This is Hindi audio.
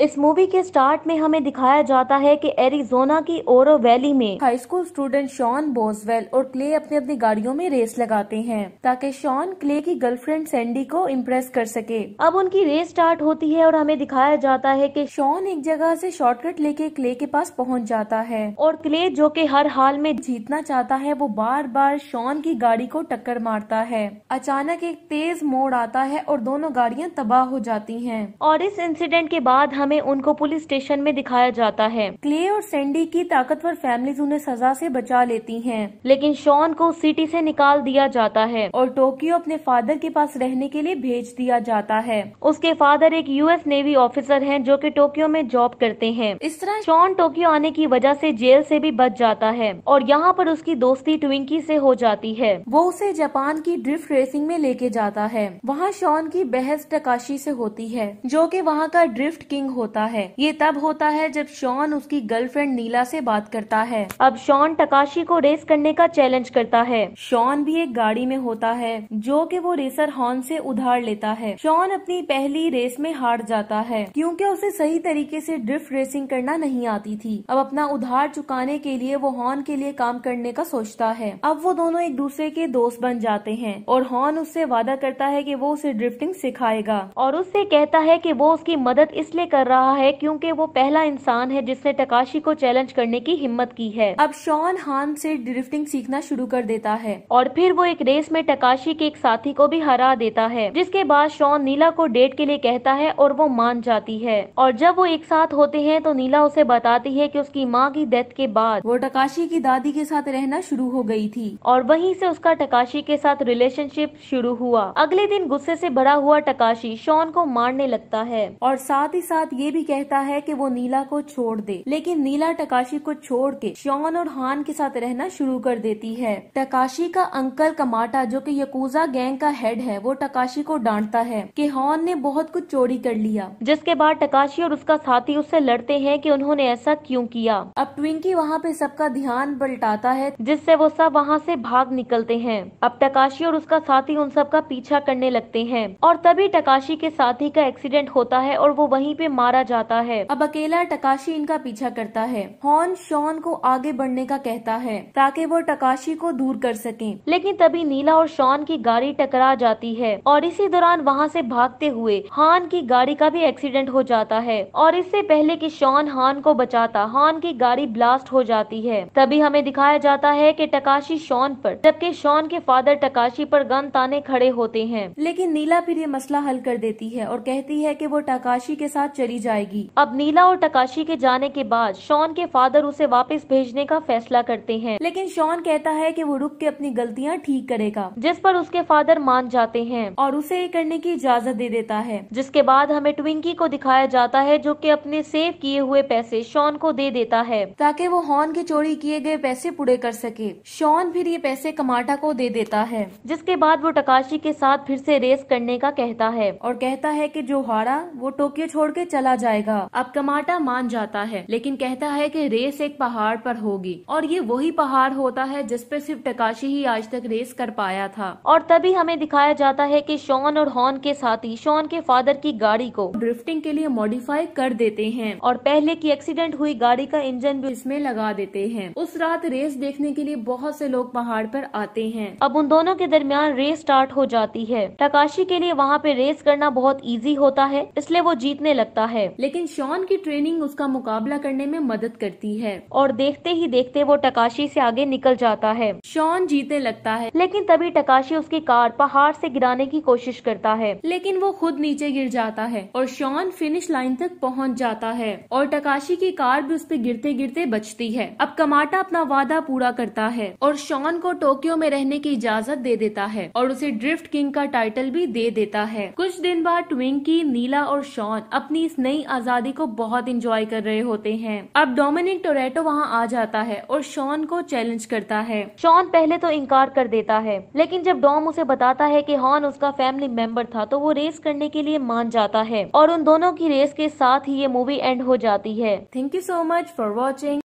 इस मूवी के स्टार्ट में हमें दिखाया जाता है कि एरिजोना की ओरो वैली में high school student Shawn Boswell और क्ले अपनी अपनी गाड़ियों में रेस लगाते हैं ताकि शॉन क्ले की गर्लफ्रेंड सैंडी को इम्प्रेस कर सके अब उनकी रेस स्टार्ट होती है और हमें दिखाया जाता है कि शॉन एक जगह से शॉर्टकट लेके क्ले के पास पहुँच जाता है और क्ले जो कि हर हाल में जीतना चाहता है वो बार बार शॉन की गाड़ी को टक्कर मारता है अचानक एक तेज मोड़ आता है और दोनों गाड़ियाँ तबाह हो जाती है और इस इंसिडेंट के बाद हम हमें उनको पुलिस स्टेशन में दिखाया जाता है क्ले और सैंडी की ताकतवर फैमिलीज उन्हें सजा से बचा लेती हैं लेकिन शॉन को सिटी से निकाल दिया जाता है और टोक्यो अपने फादर के पास रहने के लिए भेज दिया जाता है उसके फादर एक यूएस नेवी ऑफिसर है जो की टोक्यो में जॉब करते हैं इस तरह शॉन टोक्यो आने की वजह से जेल से भी बच जाता है और यहाँ पर उसकी दोस्ती ट्विंकी से हो जाती है वो उसे जापान की ड्रिफ्ट रेसिंग में लेके जाता है वहाँ शॉन की बहस टकाशी से होती है जो कि वहाँ का ड्रिफ्ट किंग होता है ये तब होता है जब शॉन उसकी गर्लफ्रेंड नीला से बात करता है अब शॉन टकाशी को रेस करने का चैलेंज करता है शॉन भी एक गाड़ी में होता है जो कि वो रेसर हॉर्न से उधार लेता है शॉन अपनी पहली रेस में हार जाता है क्योंकि उसे सही तरीके से ड्रिफ्ट रेसिंग करना नहीं आती थी अब अपना उधार चुकाने के लिए वो हॉर्न के लिए काम करने का सोचता है अब वो दोनों एक दूसरे के दोस्त बन जाते हैं और हॉर्न उससे वादा करता है की वो उसे ड्रिफ्टिंग सिखाएगा और उससे कहता है की वो उसकी मदद इसलिए कर रहा है क्योंकि वो पहला इंसान है जिसने टकाशी को चैलेंज करने की हिम्मत की है अब शॉन हान से ड्रिफ्टिंग सीखना शुरू कर देता है और फिर वो एक रेस में टकाशी के एक साथी को भी हरा देता है जिसके बाद शॉन नीला को डेट के लिए कहता है और वो मान जाती है और जब वो एक साथ होते हैं तो नीला उसे बताती है की उसकी माँ की डेथ के बाद वो टकाशी की दादी के साथ रहना शुरू हो गयी थी और वही से उसका टकाशी के साथ रिलेशनशिप शुरू हुआ अगले दिन गुस्से ऐसी भरा हुआ टकाशी शॉन को मारने लगता है और साथ ही साथ साथ ये भी कहता है कि वो नीला को छोड़ दे लेकिन नीला टकाशी को छोड़ के श्योन और हान के साथ रहना शुरू कर देती है टकाशी का अंकल कमाटा जो कि यकूजा गैंग का हेड है वो टकाशी को डांटता है कि हॉन ने बहुत कुछ चोरी कर लिया जिसके बाद टकाशी और उसका साथी उससे लड़ते है की उन्होंने ऐसा क्यूँ किया अब ट्विंकी वहाँ पे सबका ध्यान पलटाता है जिससे वो सब वहाँ ऐसी भाग निकलते हैं अब टकाशी और उसका साथी उन सब का पीछा करने लगते है और तभी टकाशी के साथी का एक्सीडेंट होता है और वो वहीं पे मारा जाता है अब अकेला टकाशी इनका पीछा करता है हॉन शॉन को आगे बढ़ने का कहता है ताकि वो टकाशी को दूर कर सके लेकिन तभी नीला और शॉन की गाड़ी टकरा जाती है और इसी दौरान वहाँ ऐसी भागते हुए हान की गाड़ी का भी एक्सीडेंट हो जाता है और इससे पहले की शॉन हान को बचाता हान की गाड़ी ब्लास्ट हो जाती है तभी हमें दिखाया जाता है की टकाशी शॉन पर जबकि शॉन के फादर टकाशी पर गन ताने खड़े होते हैं लेकिन नीला फिर ये मसला हल कर देती है और कहती है कि वो टकाशी के साथ चली जाएगी अब नीला और टकाशी के जाने के बाद शॉन के फादर उसे वापस भेजने का फैसला करते हैं लेकिन शॉन कहता है कि वो रुक के अपनी गलतियाँ ठीक करेगा जिस पर उसके फादर मान जाते हैं और उसे ये करने की इजाजत दे देता है जिसके बाद हमें ट्विंकी को दिखाया जाता है जो की अपने सेव किए हुए पैसे शॉन को दे देता है ताकि वो हॉर्न के चोरी किए गए पैसे पूरे कर सके शॉन फिर ये पैसे कमाटा को दे देता है जिसके बाद वो टकाशी के साथ फिर से रेस करने का कहता है और कहता है कि जो हारा वो टोक्यो छोड़ के चला जाएगा अब कमाटा मान जाता है लेकिन कहता है कि रेस एक पहाड़ पर होगी और ये वही पहाड़ होता है जिस पर सिर्फ टकाशी ही आज तक रेस कर पाया था और तभी हमें दिखाया जाता है कि शॉन और हॉन के साथ ही शॉन के फादर की गाड़ी को ड्रिफ्टिंग के लिए मॉडिफाई कर देते हैं और पहले की एक्सीडेंट हुई गाड़ी का इंजन भी इसमें लगा देते हैं उस रात रेस देखने के लिए बहुत से लोग पहाड़ पर आते हैं अब उन दोनों के दरमियान रेस स्टार्ट हो जाती है टकाशी के लिए वहाँ पे रेस करना बहुत ईजी होता है इसलिए वो जीतने लगता है लेकिन शॉन की ट्रेनिंग उसका मुकाबला करने में मदद करती है और देखते ही देखते वो टकाशी से आगे निकल जाता है शॉन जीते लगता है लेकिन तभी टकाशी उसकी कार पहाड़ से गिराने की कोशिश करता है लेकिन वो खुद नीचे गिर जाता है और शॉन फिनिश लाइन तक पहुँच जाता है और टकाशी की कार भी उस पर गिरते गिरते बचती है अब कमाटा अपना वादा पूरा करता है और शॉन को टोक्यो में रहने की इजाजत दे देता है और उसे ड्रिफ्ट किंग का टाइटल भी दे देता है कुछ दिन बाद ट्विंकी नीला और शॉन अपनी इस नई आजादी को बहुत इंजॉय कर रहे होते हैं अब डोमिनिक टोरेटो वहाँ आ जाता है और शॉन को चैलेंज करता है शॉन पहले तो इनकार कर देता है लेकिन जब डॉम उसे बताता है की हॉन उसका फैमिली मेंबर था तो वो रेस करने के लिए मान जाता है और उन दोनों की रेस के साथ ही ये मूवी एंड हो जाती है thank you so much for watching